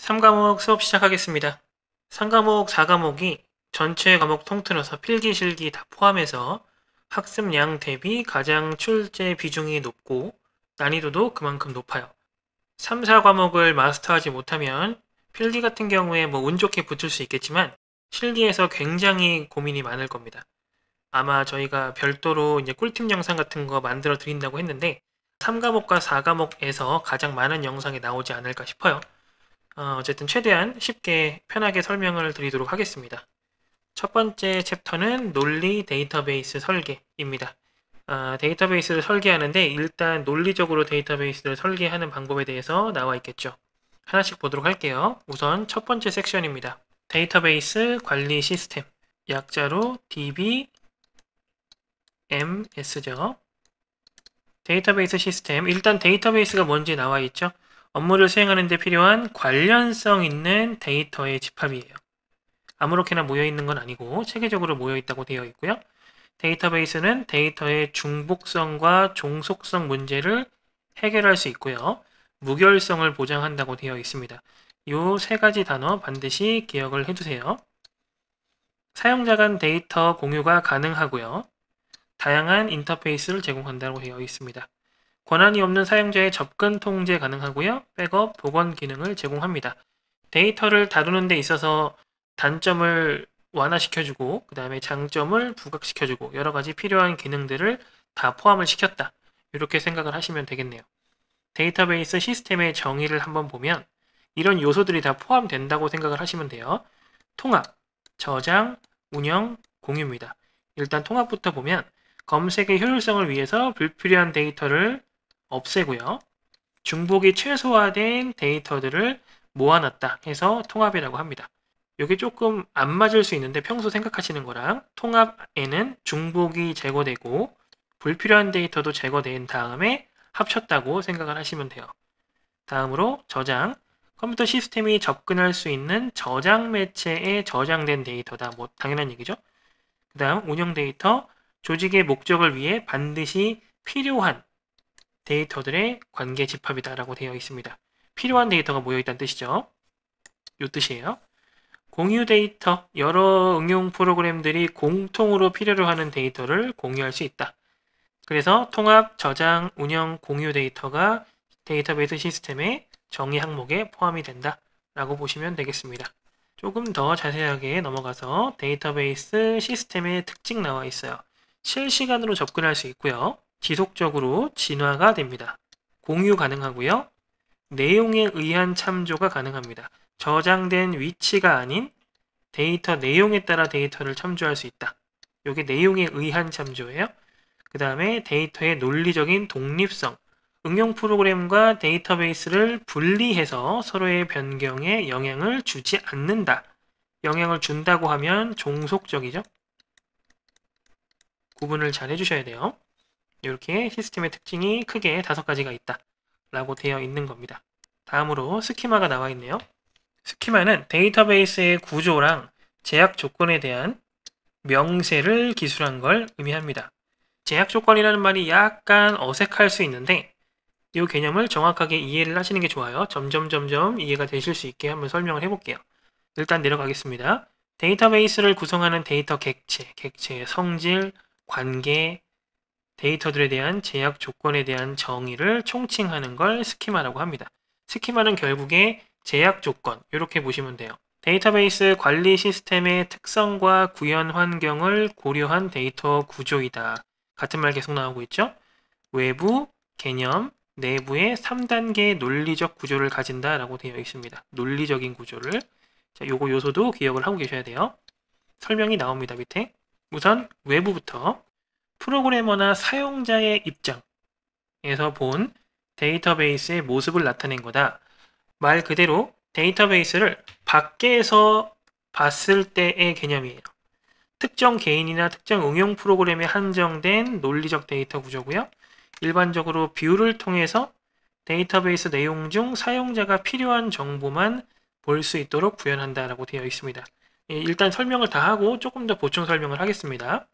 3과목 수업 시작하겠습니다. 3과목, 4과목이 전체 과목 통틀어서 필기, 실기 다 포함해서 학습량 대비 가장 출제 비중이 높고 난이도도 그만큼 높아요. 3, 4과목을 마스터하지 못하면 필기 같은 경우에 뭐 운 좋게 붙을 수 있겠지만 실기에서 굉장히 고민이 많을 겁니다. 아마 저희가 별도로 이제 꿀팁 영상 같은 거 만들어 드린다고 했는데 3과목과 4과목에서 가장 많은 영상이 나오지 않을까 싶어요. 어, 어쨌든 최대한 쉽게 편하게 설명을 드리도록 하겠습니다. 첫 번째 챕터는 논리 데이터베이스 설계입니다. 어, 데이터베이스를 설계하는데 일단 논리적으로 데이터베이스를 설계하는 방법에 대해서 나와 있겠죠. 하나씩 보도록 할게요. 우선 첫 번째 섹션입니다. 데이터베이스 관리 시스템 약자로 DBMS죠. 데이터베이스 시스템 일단 데이터베이스가 뭔지 나와 있죠. 업무를 수행하는 데 필요한 관련성 있는 데이터의 집합이에요. 아무렇게나 모여있는 건 아니고 체계적으로 모여있다고 되어 있고요. 데이터베이스는 데이터의 중복성과 종속성 문제를 해결할 수 있고요. 무결성을 보장한다고 되어 있습니다. 이 세 가지 단어 반드시 기억을 해주세요 사용자 간 데이터 공유가 가능하고요. 다양한 인터페이스를 제공한다고 되어 있습니다. 권한이 없는 사용자의 접근 통제 가능하고요. 백업, 복원 기능을 제공합니다. 데이터를 다루는 데 있어서 단점을 완화시켜주고 그 다음에 장점을 부각시켜주고 여러 가지 필요한 기능들을 다 포함을 시켰다. 이렇게 생각을 하시면 되겠네요. 데이터베이스 시스템의 정의를 한번 보면 이런 요소들이 다 포함된다고 생각을 하시면 돼요. 통합, 저장, 운영, 공유입니다. 일단 통합부터 보면 검색의 효율성을 위해서 불필요한 데이터를 없애고요. 중복이 최소화된 데이터들을 모아놨다 해서 통합이라고 합니다. 이게 조금 안 맞을 수 있는데 평소 생각하시는 거랑 통합에는 중복이 제거되고 불필요한 데이터도 제거된 다음에 합쳤다고 생각을 하시면 돼요. 다음으로 저장, 컴퓨터 시스템이 접근할 수 있는 저장 매체에 저장된 데이터다. 뭐 당연한 얘기죠. 그 다음 운영 데이터, 조직의 목적을 위해 반드시 필요한 데이터들의 관계 집합이다라고 되어 있습니다. 필요한 데이터가 모여있다는 뜻이죠. 요 뜻이에요. 공유 데이터, 여러 응용 프로그램들이 공통으로 필요로 하는 데이터를 공유할 수 있다. 그래서 통합, 저장, 운영, 공유 데이터가 데이터베이스 시스템의 정의 항목에 포함이 된다 라고 보시면 되겠습니다. 조금 더 자세하게 넘어가서 데이터베이스 시스템의 특징 나와 있어요. 실시간으로 접근할 수 있고요. 지속적으로 진화가 됩니다. 공유 가능하고요. 내용에 의한 참조가 가능합니다. 저장된 위치가 아닌 데이터 내용에 따라 데이터를 참조할 수 있다. 이게 내용에 의한 참조예요. 그 다음에 데이터의 논리적인 독립성. 응용 프로그램과 데이터베이스를 분리해서 서로의 변경에 영향을 주지 않는다. 영향을 준다고 하면 종속적이죠. 구분을 잘 해주셔야 돼요. 이렇게 시스템의 특징이 크게 다섯 가지가 있다 라고 되어 있는 겁니다. 다음으로 스키마가 나와 있네요. 스키마는 데이터베이스의 구조랑 제약 조건에 대한 명세를 기술한 걸 의미합니다. 제약 조건이라는 말이 약간 어색할 수 있는데 이 개념을 정확하게 이해를 하시는 게 좋아요. 점점 점점 이해가 되실 수 있게 한번 설명을 해볼게요. 일단 내려가겠습니다. 데이터베이스를 구성하는 데이터 객체, 객체의 성질, 관계, 데이터들에 대한 제약 조건에 대한 정의를 총칭하는 걸 스키마라고 합니다. 스키마는 결국에 제약 조건 이렇게 보시면 돼요. 데이터베이스 관리 시스템의 특성과 구현 환경을 고려한 데이터 구조이다. 같은 말 계속 나오고 있죠? 외부, 개념, 내부의 3단계 논리적 구조를 가진다 라고 되어 있습니다. 논리적인 구조를. 자, 요거 요소도 기억을 하고 계셔야 돼요. 설명이 나옵니다, 밑에. 우선 외부부터 프로그래머나 사용자의 입장에서 본 데이터베이스의 모습을 나타낸 거다. 말 그대로 데이터베이스를 밖에서 봤을 때의 개념이에요. 특정 개인이나 특정 응용 프로그램에 한정된 논리적 데이터 구조고요. 일반적으로 뷰를 통해서 데이터베이스 내용 중 사용자가 필요한 정보만 볼 수 있도록 구현한다라고 되어 있습니다. 예, 일단 설명을 다 하고 조금 더 보충 설명을 하겠습니다.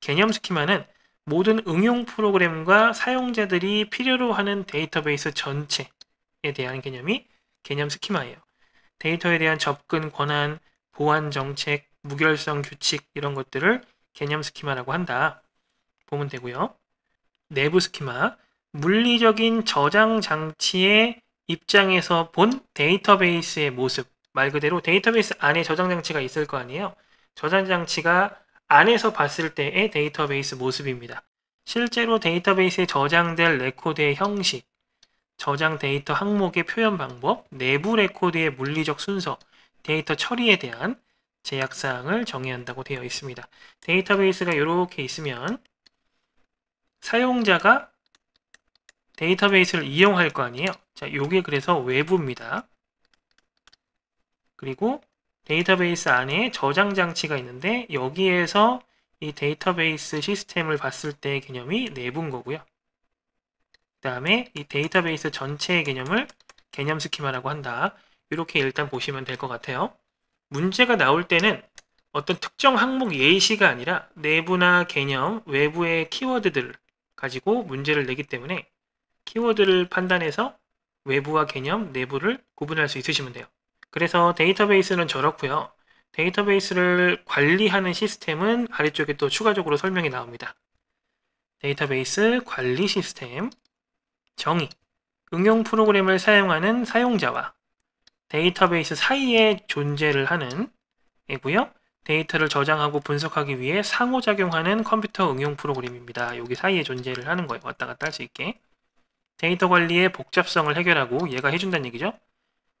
개념스키마는 모든 응용 프로그램과 사용자들이 필요로 하는 데이터베이스 전체에 대한 개념이 개념 스키마예요. 데이터에 대한 접근 권한, 보안 정책, 무결성 규칙 이런 것들을 개념 스키마라고 한다. 보면 되고요. 내부 스키마, 물리적인 저장 장치의 입장에서 본 데이터베이스의 모습. 말 그대로 데이터베이스 안에 저장 장치가 있을 거 아니에요. 저장 장치가 안에서 봤을 때의 데이터베이스 모습입니다. 실제로 데이터베이스에 저장될 레코드의 형식, 저장 데이터 항목의 표현 방법, 내부 레코드의 물리적 순서, 데이터 처리에 대한 제약사항을 정의한다고 되어 있습니다. 데이터베이스가 이렇게 있으면 사용자가 데이터베이스를 이용할 거 아니에요. 자, 요게 그래서 외부입니다. 그리고 데이터베이스 안에 저장 장치가 있는데 여기에서 이 데이터베이스 시스템을 봤을 때 개념이 내부인 거고요. 그 다음에 이 데이터베이스 전체의 개념을 개념 스키마라고 한다. 이렇게 일단 보시면 될 것 같아요. 문제가 나올 때는 어떤 특정 항목 예시가 아니라 내부나 개념, 외부의 키워드들을 가지고 문제를 내기 때문에 키워드를 판단해서 외부와 개념, 내부를 구분할 수 있으시면 돼요. 그래서 데이터베이스는 저렇고요. 데이터베이스를 관리하는 시스템은 아래쪽에 또 추가적으로 설명이 나옵니다. 데이터베이스 관리 시스템 정의 응용 프로그램을 사용하는 사용자와 데이터베이스 사이에 존재를 하는 애고요. 데이터를 저장하고 분석하기 위해 상호작용하는 컴퓨터 응용 프로그램입니다. 여기 사이에 존재를 하는 거예요. 왔다 갔다 할 수 있게. 데이터 관리의 복잡성을 해결하고 얘가 해준다는 얘기죠.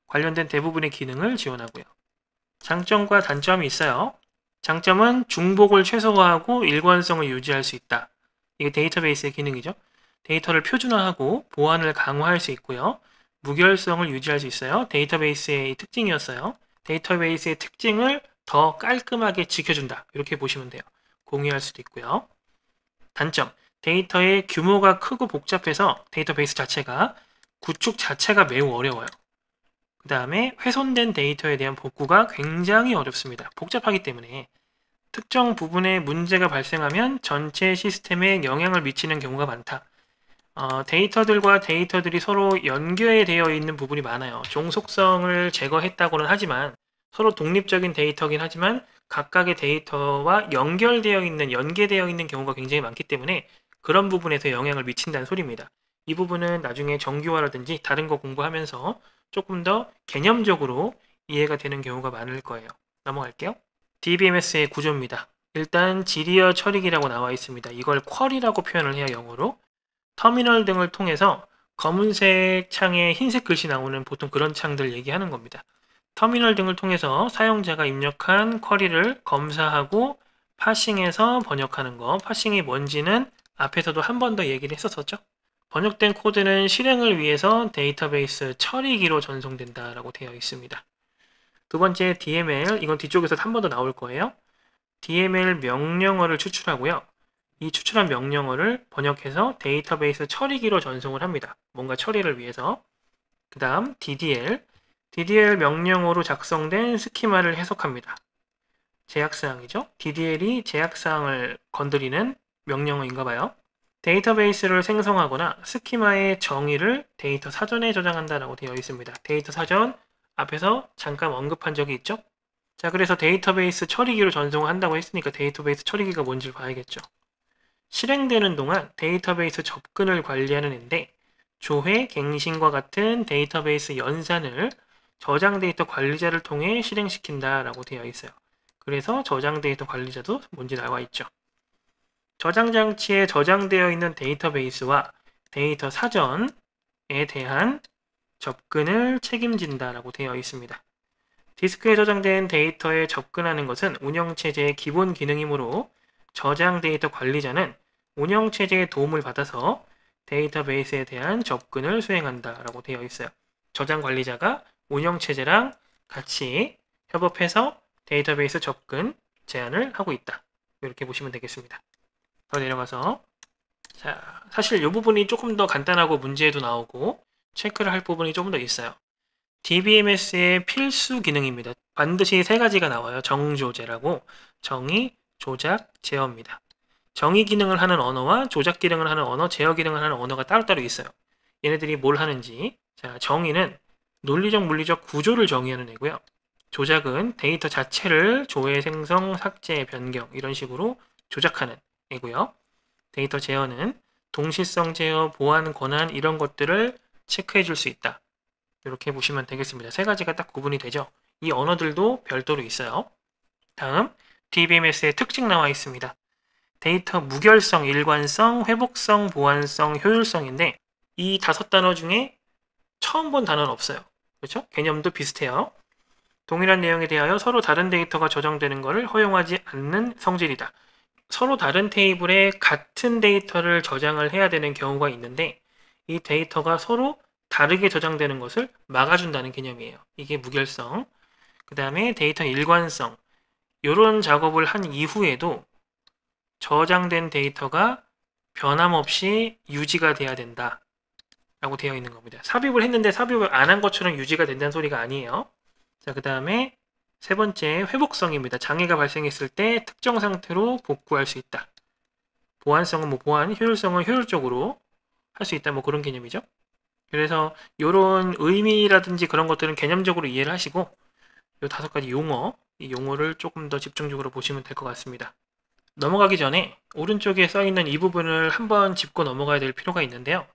관련된 대부분의 기능을 지원하고요. 장점과 단점이 있어요. 장점은 중복을 최소화하고 일관성을 유지할 수 있다. 이게 데이터베이스의 기능이죠. 데이터를 표준화하고 보안을 강화할 수 있고요. 무결성을 유지할 수 있어요. 데이터베이스의 특징이었어요. 데이터베이스의 특징을 더 깔끔하게 지켜준다. 이렇게 보시면 돼요. 공유할 수도 있고요. 단점, 데이터의 규모가 크고 복잡해서 데이터베이스 자체가 구축 자체가 매우 어려워요. 그 다음에 훼손된 데이터에 대한 복구가 굉장히 어렵습니다. 복잡하기 때문에 특정 부분에 문제가 발생하면 전체 시스템에 영향을 미치는 경우가 많다. 어, 데이터들과 데이터들이 서로 연결되어 있는 부분이 많아요. 종속성을 제거했다고는 하지만 서로 독립적인 데이터긴 하지만 각각의 데이터와 연결되어 있는 연계되어 있는 경우가 굉장히 많기 때문에 그런 부분에서 영향을 미친다는 소리입니다. 이 부분은 나중에 정규화라든지 다른 거 공부하면서 조금 더 개념적으로 이해가 되는 경우가 많을 거예요. 넘어갈게요. DBMS의 구조입니다. 일단 지리어 처리기라고 나와 있습니다. 이걸 쿼리라고 표현을 해요, 영어로. 터미널 등을 통해서 검은색 창에 흰색 글씨 나오는 보통 그런 창들 얘기하는 겁니다. 터미널 등을 통해서 사용자가 입력한 쿼리를 검사하고 파싱해서 번역하는 거. 파싱이 뭔지는 앞에서도 한 번 더 얘기를 했었었죠. 번역된 코드는 실행을 위해서 데이터베이스 처리기로 전송된다라고 되어 있습니다. 두 번째 DML, 이건 뒤쪽에서 한 번 더 나올 거예요. DML 명령어를 추출하고요. 이 추출한 명령어를 번역해서 데이터베이스 처리기로 전송을 합니다. 뭔가 처리를 위해서. 그 다음 DDL, DDL 명령어로 작성된 스키마를 해석합니다. 제약사항이죠. DDL이 제약사항을 건드리는 명령어인가 봐요. 데이터베이스를 생성하거나 스키마의 정의를 데이터 사전에 저장한다라고 되어 있습니다. 데이터 사전 앞에서 잠깐 언급한 적이 있죠? 자, 그래서 데이터베이스 처리기로 전송한다고 했으니까 데이터베이스 처리기가 뭔지 를 봐야겠죠. 실행되는 동안 데이터베이스 접근을 관리하는 앤데 조회, 갱신과 같은 데이터베이스 연산을 저장 데이터 관리자를 통해 실행시킨다라고 되어 있어요. 그래서 저장 데이터 관리자도 뭔지 나와 있죠. 저장 장치에 저장되어 있는 데이터베이스와 데이터 사전에 대한 접근을 책임진다라고 되어 있습니다. 디스크에 저장된 데이터에 접근하는 것은 운영체제의 기본 기능이므로 저장 데이터 관리자는 운영체제의 도움을 받아서 데이터베이스에 대한 접근을 수행한다라고 되어 있어요. 저장 관리자가 운영체제랑 같이 협업해서 데이터베이스 접근 제한을 하고 있다. 이렇게 보시면 되겠습니다. 더 내려가서 자 사실 이 부분이 조금 더 간단하고 문제에도 나오고 체크를 할 부분이 조금 더 있어요. DBMS의 필수 기능입니다. 반드시 세 가지가 나와요. 정조제라고 정의, 조작, 제어입니다. 정의 기능을 하는 언어와 조작 기능을 하는 언어, 제어 기능을 하는 언어가 따로따로 있어요. 얘네들이 뭘 하는지 자 정의는 논리적 물리적 구조를 정의하는 애고요. 조작은 데이터 자체를 조회, 생성, 삭제, 변경 이런 식으로 조작하는 이고요. 데이터 제어는 동시성 제어, 보안 권한 이런 것들을 체크해 줄 수 있다. 이렇게 보시면 되겠습니다. 세 가지가 딱 구분이 되죠. 이 언어들도 별도로 있어요. 다음 DBMS의 특징 나와 있습니다. 데이터 무결성, 일관성, 회복성, 보안성, 효율성인데 이 다섯 단어 중에 처음 본 단어는 없어요. 그렇죠? 개념도 비슷해요. 동일한 내용에 대하여 서로 다른 데이터가 저장되는 것을 허용하지 않는 성질이다. 서로 다른 테이블에 같은 데이터를 저장을 해야 되는 경우가 있는데 이 데이터가 서로 다르게 저장되는 것을 막아준다는 개념이에요. 이게 무결성, 그 다음에 데이터 일관성 이런 작업을 한 이후에도 저장된 데이터가 변함없이 유지가 돼야 된다 라고 되어 있는 겁니다. 삽입을 했는데 삽입을 안 한 것처럼 유지가 된다는 소리가 아니에요. 자, 그 다음에 세 번째, 회복성입니다. 장애가 발생했을 때 특정 상태로 복구할 수 있다. 보안성은 뭐 보안, 효율성은 효율적으로 할 수 있다. 뭐 그런 개념이죠. 그래서 이런 의미라든지 그런 것들은 개념적으로 이해를 하시고 이 다섯 가지 용어, 이 용어를 조금 더 집중적으로 보시면 될 것 같습니다. 넘어가기 전에 오른쪽에 써 있는 이 부분을 한번 짚고 넘어가야 될 필요가 있는데요.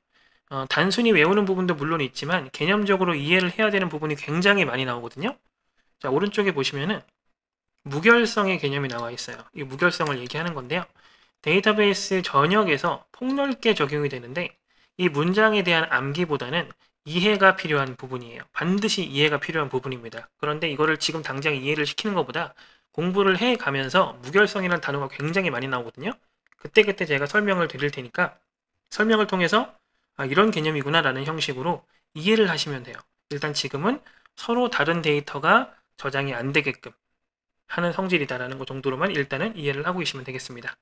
어, 단순히 외우는 부분도 물론 있지만 개념적으로 이해를 해야 되는 부분이 굉장히 많이 나오거든요. 자, 오른쪽에 보시면은 무결성의 개념이 나와 있어요. 이 무결성을 얘기하는 건데요. 데이터베이스 전역에서 폭넓게 적용이 되는데 이 문장에 대한 암기보다는 이해가 필요한 부분이에요. 반드시 이해가 필요한 부분입니다. 그런데 이거를 지금 당장 이해를 시키는 것보다 공부를 해 가면서 무결성이라는 단어가 굉장히 많이 나오거든요. 그때그때 제가 설명을 드릴 테니까 설명을 통해서 아, 이런 개념이구나라는 형식으로 이해를 하시면 돼요. 일단 지금은 서로 다른 데이터가 저장이 안 되게끔 하는 성질이다라는 것 정도로만 일단은 이해를 하고 계시면 되겠습니다.